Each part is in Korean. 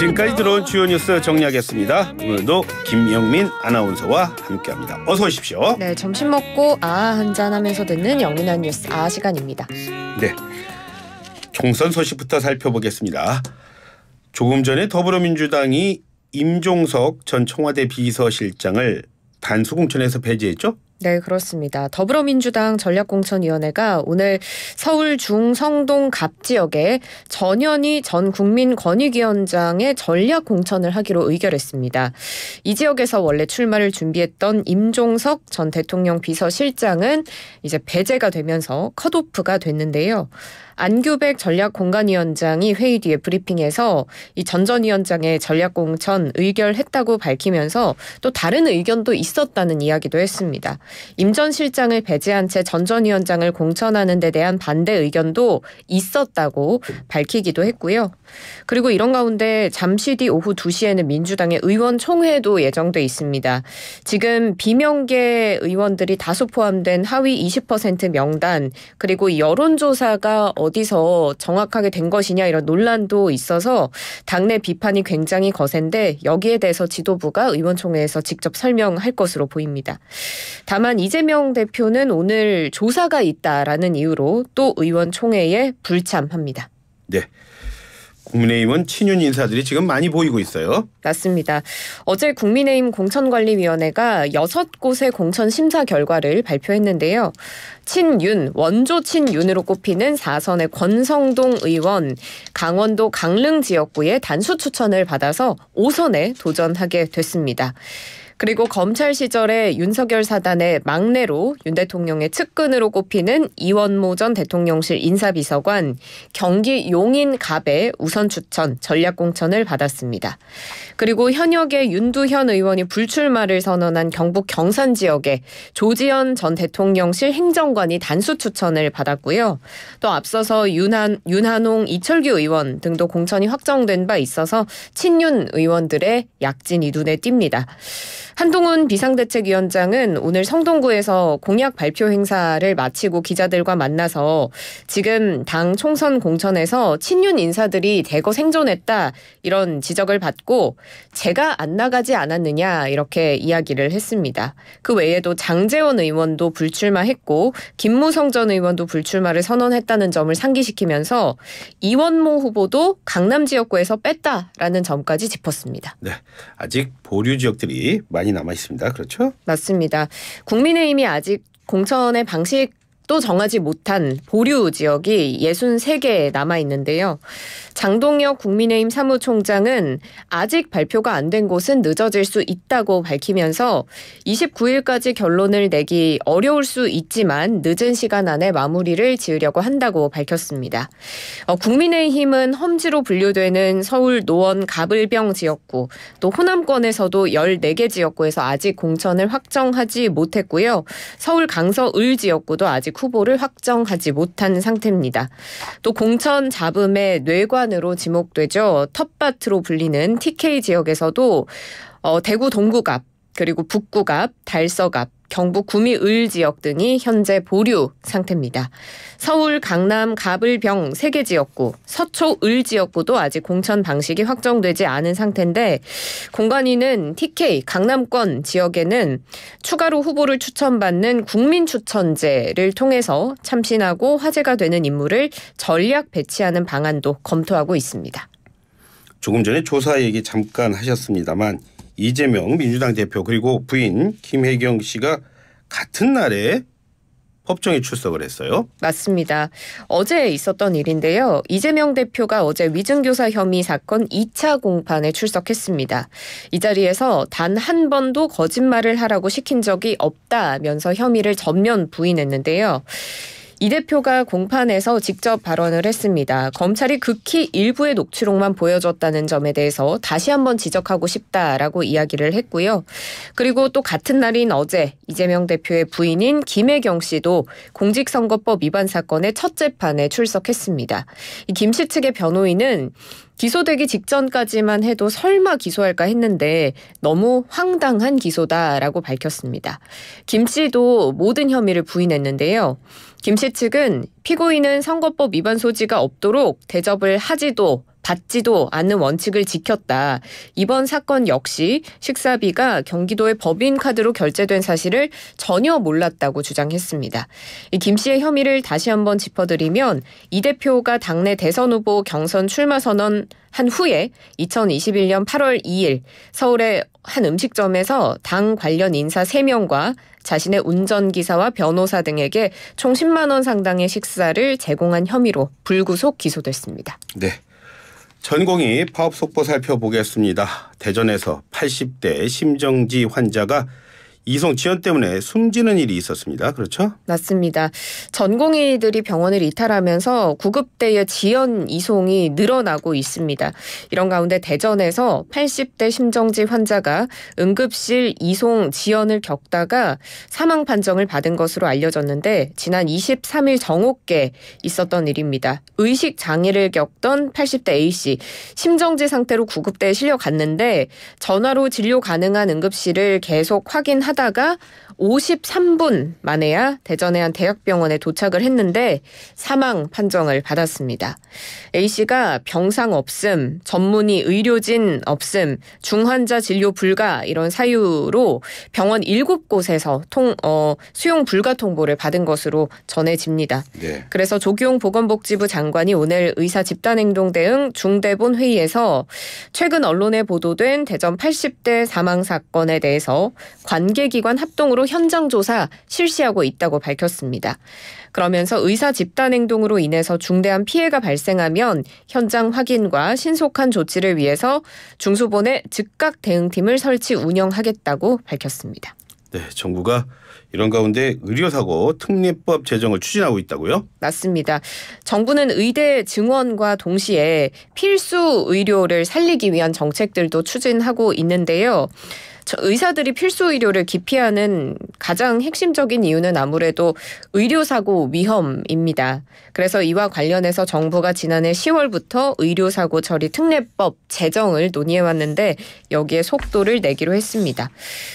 지금까지 들어온 주요 뉴스 정리하겠습니다. 오늘도 김영민 아나운서와 함께합니다. 어서 오십시오. 네, 점심 먹고 아 한잔 하면서 듣는 영민한 뉴스 아 시간입니다. 네, 총선 소식부터 살펴보겠습니다. 조금 전에 더불어민주당이 임종석 전 청와대 비서실장을 단수공천에서 배제했죠? 네, 그렇습니다. 더불어민주당 전략공천위원회가 오늘 서울 중성동 갑 지역에 전현희 전 국민권익위원장의 전략공천을 하기로 의결했습니다. 이 지역에서 원래 출마를 준비했던 임종석 전 대통령 비서실장은 이제 배제가 되면서 컷오프가 됐는데요. 안규백 전략공간위원장이 회의 뒤에 브리핑에서 이전전 위원장의 전략공천 의결했다고 밝히면서 또 다른 의견도 있었다는 이야기도 했습니다. 임 전 실장을 배제한 채 전전 위원장을 공천하는 데 대한 반대 의견도 있었다고 밝히기도 했고요. 그리고 이런 가운데 잠시 뒤 오후 2시에는 민주당의 의원 총회도 예정돼 있습니다. 지금 비명계 의원들이 다수 포함된 하위 20% 명단 그리고 여론조사가 어 어디서 정확하게 된 것이냐 이런 논란도 있어서 당내 비판이 굉장히 거센데 여기에 대해서 지도부가 의원총회에서 직접 설명할 것으로 보입니다. 다만 이재명 대표는 오늘 조사가 있다라는 이유로 또 의원총회에 불참합니다. 네. 국민의힘은 친윤 인사들이 지금 많이 보이고 있어요. 맞습니다. 어제 국민의힘 공천관리위원회가 여섯 곳의 공천 심사 결과를 발표했는데요. 친윤, 원조 친윤으로 꼽히는 4선의 권성동 의원, 강원도 강릉 지역구의 단수 추천을 받아서 5선에 도전하게 됐습니다. 그리고 검찰 시절에 윤석열 사단의 막내로 윤 대통령의 측근으로 꼽히는 이원모 전 대통령실 인사비서관 경기 용인 갑에 우선 추천 전략 공천을 받았습니다. 그리고 현역의 윤두현 의원이 불출마를 선언한 경북 경산 지역에 조지현 전 대통령실 행정관이 단수 추천을 받았고요. 또 앞서서 윤한 윤한홍 이철규 의원 등도 공천이 확정된 바 있어서 친윤 의원들의 약진이 눈에 띕니다. 한동훈 비상대책위원장은 오늘 성동구에서 공약 발표 행사를 마치고 기자들과 만나서 지금 당 총선 공천에서 친윤 인사들이 대거 생존했다 이런 지적을 받고 제가 안 나가지 않았느냐 이렇게 이야기를 했습니다. 그 외에도 장재원 의원도 불출마했고 김무성 전 의원도 불출마를 선언했다는 점을 상기시키면서 이원모 후보도 강남 지역구에서 뺐다라는 점까지 짚었습니다. 네. 아직 보류 지역들이 많이 남아 있습니다. 그렇죠? 맞습니다. 국민의힘이 아직 공천의 방식 또 정하지 못한 보류 지역이 63개 남아 있는데요. 장동혁 국민의힘 사무총장은 아직 발표가 안 된 곳은 늦어질 수 있다고 밝히면서 29일까지 결론을 내기 어려울 수 있지만 늦은 시간 안에 마무리를 지으려고 한다고 밝혔습니다. 어, 국민의힘은 험지로 분류되는 서울 노원 가불병 지역구 또 호남권에서도 14개 지역구에서 아직 공천을 확정하지 못했고요. 서울 강서을 지역구도 아직 후보를 확정하지 못한 상태입니다. 또 공천 잡음의 뇌관으로 지목되죠. 텃밭으로 불리는 TK 지역에서도 어, 대구 동국 앞 그리고 북구 앞, 달석 앞, 경북 구미을 지역 등이 현재 보류 상태입니다. 서울, 강남, 가을병 세 개 지역구, 서초, 을 지역구도 아직 공천 방식이 확정되지 않은 상태인데 공관위는 TK 강남권 지역에는 추가로 후보를 추천받는 국민 추천제를 통해서 참신하고 화제가 되는 인물을 전략 배치하는 방안도 검토하고 있습니다. 조금 전에 조사 얘기 잠깐 하셨습니다만 이재명 민주당 대표 그리고 부인 김혜경 씨가 같은 날에 법정에 출석을 했어요. 맞습니다. 어제 있었던 일인데요. 이재명 대표가 어제 위증교사 혐의 사건 2차 공판에 출석했습니다. 이 자리에서 단 한 번도 거짓말을 하라고 시킨 적이 없다면서 혐의를 전면 부인했는데요. 이 대표가 공판에서 직접 발언을 했습니다. 검찰이 극히 일부의 녹취록만 보여줬다는 점에 대해서 다시 한번 지적하고 싶다라고 이야기를 했고요. 그리고 또 같은 날인 어제 이재명 대표의 부인인 김혜경 씨도 공직선거법 위반 사건의 첫 재판에 출석했습니다. 김 씨 측의 변호인은 기소되기 직전까지만 해도 설마 기소할까 했는데 너무 황당한 기소다라고 밝혔습니다. 김 씨도 모든 혐의를 부인했는데요. 김씨 측은 피고인은 선거법 위반 소지가 없도록 대접을 하지도 받지도 않는 원칙을 지켰다. 이번 사건 역시 식사비가 경기도의 법인 카드로 결제된 사실을 전혀 몰랐다고 주장했습니다. 김 씨의 혐의를 다시 한번 짚어드리면 이 대표가 당내 대선 후보 경선 출마 선언 한 후에 2021년 8월 2일 서울의 한 음식점에서 당 관련 인사 3명과 자신의 운전기사와 변호사 등에게 총 10만 원 상당의 식사를 제공한 혐의로 불구속 기소됐습니다. 네. 전공이 파업 속보 살펴보겠습니다. 대전에서 80대 심정지 환자가 이송 지연 때문에 숨지는 일이 있었습니다. 그렇죠? 맞습니다. 전공의들이 병원을 이탈하면서 구급대의 지연 이송이 늘어나고 있습니다. 이런 가운데 대전에서 80대 심정지 환자가 응급실 이송 지연을 겪다가 사망 판정을 받은 것으로 알려졌는데 지난 23일 정오께 있었던 일입니다. 의식 장애를 겪던 80대 A씨 심정지 상태로 구급대에 실려갔는데 전화로 진료 가능한 응급실을 계속 확인하 하다가 53분 만에야 대전의 한 대학병원에 도착을 했는데 사망 판정을 받았습니다. A씨가 병상 없음, 전문의 의료진 없음, 중환자 진료 불가 이런 사유로 병원 7곳에서 통, 어, 수용 불가 통보를 받은 것으로 전해집니다. 네. 그래서 조기용 보건복지부 장관이 오늘 의사 집단행동 대응 중대본 회의에서 최근 언론에 보도된 대전 80대 사망 사건에 대해서 관계 관계기관 합동으로 현장 조사 실시하고 있다고 밝혔습니다. 그러면서 의사 집단 행동으로 인해서 중대한 피해가 발생하면 현장 확인과 신속한 조치를 위해서 중수본에 즉각 대응팀을 설치 운영하겠다고 밝혔습니다. 네, 정부가 이런 가운데 의료사고 특례법 제정을 추진하고 있다고요? 맞습니다. 정부는 의대 증원과 동시에 필수 의료를 살리기 위한 정책들도 추진하고 있는데요. 의사들이 필수 의료를 기피하는 가장 핵심적인 이유는 아무래도 의료사고 위험입니다. 그래서 이와 관련해서 정부가 지난해 10월부터 의료사고 처리 특례법 제정을 논의해왔는데 여기에 속도를 내기로 했습니다.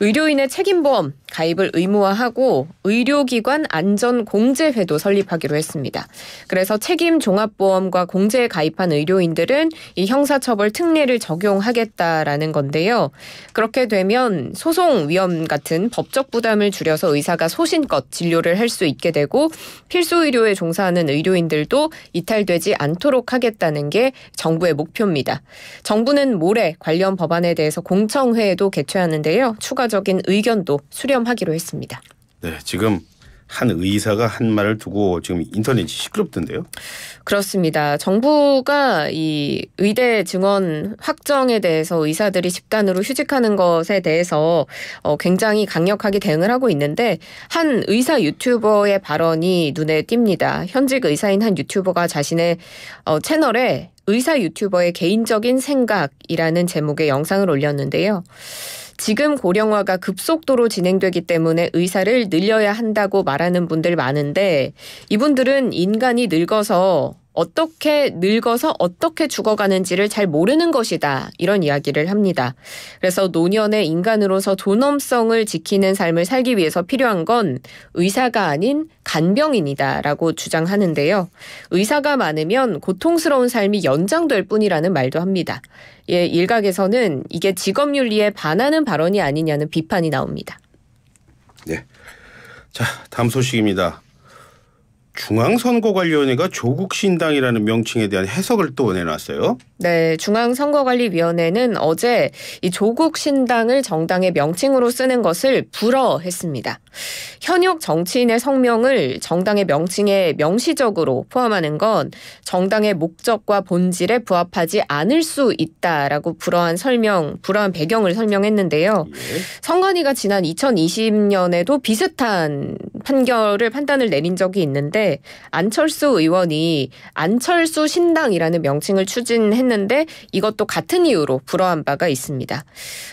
의료인의 책임보험 가입을 의무화하고 의료기관 안전 공제회도 설립하기로 했습니다. 그래서 책임 종합보험과 공제에 가입한 의료인들은 이 형사처벌 특례를 적용하겠다라는 건데요. 그렇게 되면 소송 위험 같은 법적 부담을 줄여서 의사가 소신껏 진료를 할 수 있게 되고 필수 의료에 종사하는 의료인들도 이탈되지 않도록 하겠다는 게 정부의 목표입니다. 정부는 모레 관련 법안에 대해서 공청회도 에 개최하는데요. 추가적인 의견도 수렴 수렴하기로 했습니다. 네, 지금 한 의사가 한 말을 두고 지금 인터넷이 시끄럽던데요. 그렇습니다. 정부가 이 의대 증원 확정에 대해서 의사들이 집단으로 휴직하는 것에 대해서 어, 굉장히 강력하게 대응을 하고 있는데 한 의사 유튜버의 발언이 눈에 띕니다. 현직 의사인 한 유튜버가 자신의 어, 채널에 의사 유튜버의 개인적인 생각이라는 제목의 영상을 올렸는데요. 지금 고령화가 급속도로 진행되기 때문에 의사를 늘려야 한다고 말하는 분들 많은데 이분들은 인간이 늙어서 어떻게 늙어서 어떻게 죽어가는지를 잘 모르는 것이다. 이런 이야기를 합니다. 그래서 노년의 인간으로서 존엄성을 지키는 삶을 살기 위해서 필요한 건 의사가 아닌 간병인이다라고 주장하는데요. 의사가 많으면 고통스러운 삶이 연장될 뿐이라는 말도 합니다. 예, 일각에서는 이게 직업윤리에 반하는 발언이 아니냐는 비판이 나옵니다. 네. 자, 다음 소식입니다. 중앙선거관리위원회가 조국 신당이라는 명칭에 대한 해석을 또 내놨어요. 네, 중앙선거관리위원회는 어제 이 조국 신당을 정당의 명칭으로 쓰는 것을 불허했습니다. 현역 정치인의 성명을 정당의 명칭에 명시적으로 포함하는 건 정당의 목적과 본질에 부합하지 않을 수 있다라고 불허한 설명, 불허한 배경을 설명했는데요. 예. 선관위가 지난 2020년에도 비슷한 판결을 판단을 내린 적이 있는데 안철수 의원이 안철수 신당이라는 명칭을 추진했는데 이것도 같은 이유로 불허한 바가 있습니다.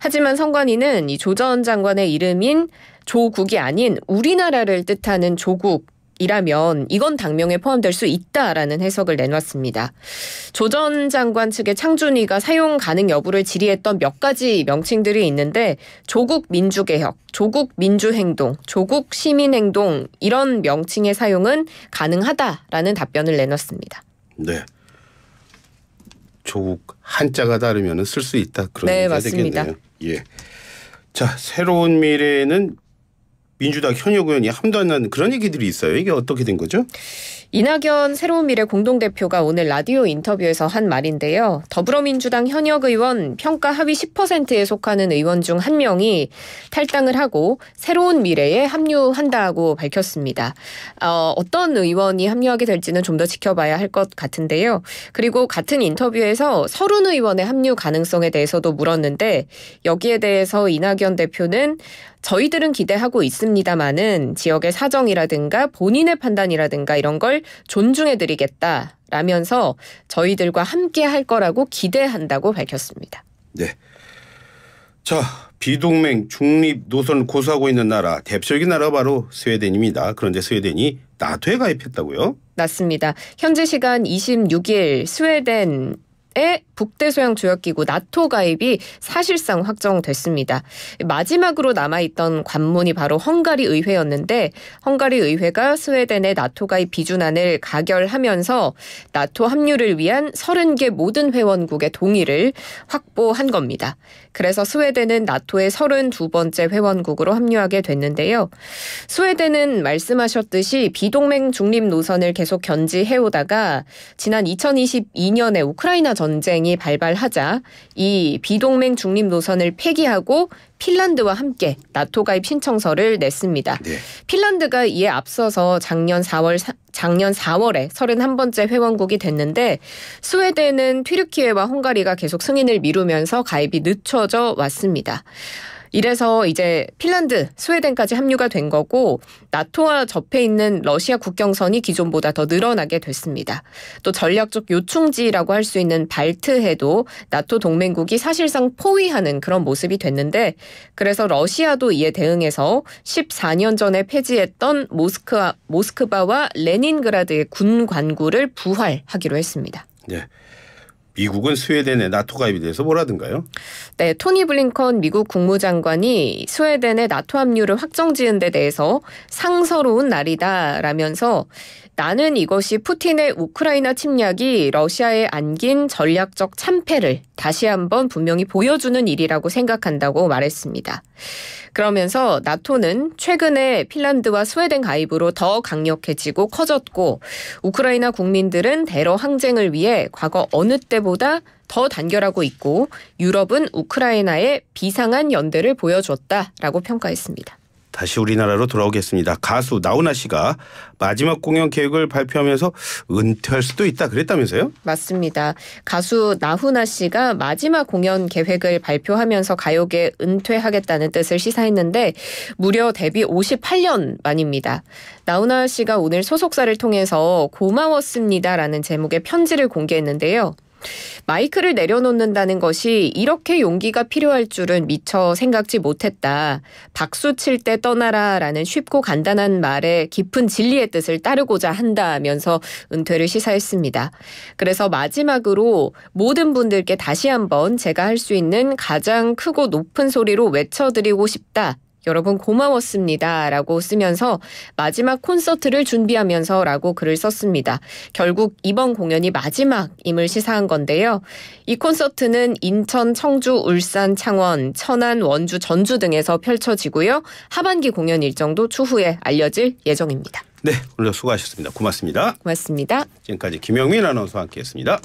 하지만 선관위는 이조전 장관의 이름인 조국이 아닌 우리나라를 뜻하는 조국 이라면 이건 당명에 포함될 수 있다라는 해석을 내놨습니다. 조전 장관 측의 창준이가 사용 가능 여부를 질의했던 몇 가지 명칭들이 있는데 조국 민주개혁, 조국 민주행동, 조국 시민행동 이런 명칭의 사용은 가능하다라는 답변을 내놨습니다. 네. 조국 한자가 다르면 쓸 수 있다 그런 네, 맞습니다. 되겠네요. 예. 자, 새로운 미래에는 민주당 현역 의원이 함도한다는 그런 얘기들이 있어요. 이게 어떻게 된 거죠? 이낙연 새로운 미래 공동대표가 오늘 라디오 인터뷰에서 한 말인데요. 더불어민주당 현역 의원 평가 하위 10%에 속하는 의원 중 한 명이 탈당을 하고 새로운 미래에 합류한다고 밝혔습니다. 어, 어떤 의원이 합류하게 될지는 좀 더 지켜봐야 할 것 같은데요. 그리고 같은 인터뷰에서 서른 의원의 합류 가능성에 대해서도 물었는데 여기에 대해서 이낙연 대표는 저희들은 기대하고 있습니다. 있습니다만은 지역의 사정이라든가 본인의 판단이라든가 이런 걸 존중해드리겠다 라면서 저희들과 함께 할 거라고 기대한다고 밝혔습니다. 네. 자, 비동맹 중립 노선 고수하고 있는 나라, 대표적인 나라가 바로 스웨덴입니다. 그런데 스웨덴이 나토에 가입했다고요? 맞습니다. 현재 시간 26일 스웨덴 의 북대서양 조약기구 나토 가입이 사실상 확정됐습니다. 마지막으로 남아있던 관문이 바로 헝가리 의회였는데 헝가리 의회가 스웨덴의 나토 가입 비준안을 가결하면서 나토 합류를 위한 30개 모든 회원국의 동의를 확보한 겁니다. 그래서 스웨덴은 나토의 32번째 회원국으로 합류하게 됐는데요. 스웨덴은 말씀하셨듯이 비동맹 중립 노선을 계속 견지해오다가 지난 2022년에 우크라이나 전 전쟁이 발발하자 이 비동맹 중립 노선을 폐기하고 핀란드와 함께 나토 가입 신청서를 냈습니다. 네. 핀란드가 이에 앞서서 작년 4월 작년 4월에 31번째 회원국이 됐는데 스웨덴은 튀르키예와 헝가리가 계속 승인을 미루면서 가입이 늦춰져 왔습니다. 이래서 이제 핀란드, 스웨덴까지 합류가 된 거고 나토와 접해 있는 러시아 국경선이 기존보다 더 늘어나게 됐습니다. 또 전략적 요충지라고 할 수 있는 발트해도 나토 동맹국이 사실상 포위하는 그런 모습이 됐는데 그래서 러시아도 이에 대응해서 14년 전에 폐지했던 모스크와, 모스크바와 레닌그라드의 군 관구를 부활하기로 했습니다. 네. 미국은 스웨덴의 나토 가입에 대해서 뭐라든가요? 네, 토니 블링컨 미국 국무장관이 스웨덴의 나토 합류를 확정지은 데 대해서 상서로운 날이다라면서 나는 이것이 푸틴의 우크라이나 침략이 러시아에 안긴 전략적 참패를 다시 한번 분명히 보여주는 일이라고 생각한다고 말했습니다. 그러면서 나토는 최근에 핀란드와 스웨덴 가입으로 더 강력해지고 커졌고 우크라이나 국민들은 대러 항쟁을 위해 과거 어느 때보다 더 단결하고 있고 유럽은 우크라이나에 비상한 연대를 보여줬다라고 평가했습니다. 다시 우리나라로 돌아오겠습니다. 가수 나훈아 씨가 마지막 공연 계획을 발표하면서 은퇴할 수도 있다 그랬다면서요? 맞습니다. 가수 나훈아 씨가 마지막 공연 계획을 발표하면서 가요계 은퇴하겠다는 뜻을 시사했는데 무려 데뷔 58년 만입니다. 나훈아 씨가 오늘 소속사를 통해서 고마웠습니다라는 제목의 편지를 공개했는데요. 마이크를 내려놓는다는 것이 이렇게 용기가 필요할 줄은 미처 생각지 못했다. 박수 칠 때 떠나라 라는 쉽고 간단한 말에 깊은 진리의 뜻을 따르고자 한다면서 은퇴를 시사했습니다. 그래서 마지막으로 모든 분들께 다시 한번 제가 할 수 있는 가장 크고 높은 소리로 외쳐드리고 싶다. 여러분 고마웠습니다. 라고 쓰면서 마지막 콘서트를 준비하면서 라고 글을 썼습니다. 결국 이번 공연이 마지막임을 시사한 건데요. 이 콘서트는 인천, 청주, 울산, 창원, 천안, 원주, 전주 등에서 펼쳐지고요. 하반기 공연 일정도 추후에 알려질 예정입니다. 네, 오늘 수고하셨습니다. 고맙습니다. 고맙습니다. 지금까지 김영민 아나운서와 함께했습니다.